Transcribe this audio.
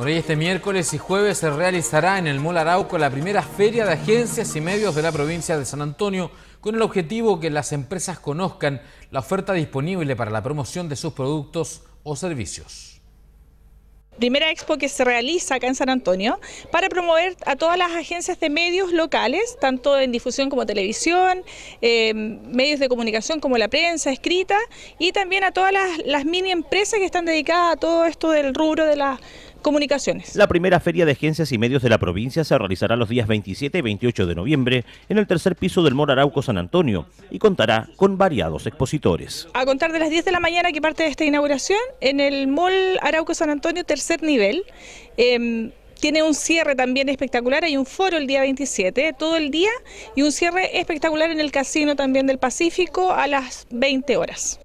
Por ahí este miércoles y jueves se realizará en el Mall Arauco la primera feria de agencias y medios de la provincia de San Antonio con el objetivo que las empresas conozcan la oferta disponible para la promoción de sus productos o servicios primera expo que se realiza acá en San Antonio para promover a todas las agencias de medios locales, tanto en difusión como televisión, em, medios de comunicación como la prensa escrita y también a todas las, mini empresas que están dedicadas a todo esto del rubro de la... Comunicaciones. La primera feria de agencias y medios de la provincia se realizará los días 27 y 28 de noviembre en el tercer piso del Mall Arauco San Antonio y contará con variados expositores. A contar de las 10 de la mañana que parte de esta inauguración en el Mall Arauco San Antonio tercer nivel. Em, tiene un cierre también espectacular, hay un foro el día 27, todo el día, y un cierre espectacular en el casino también del Pacífico a las 20 horas.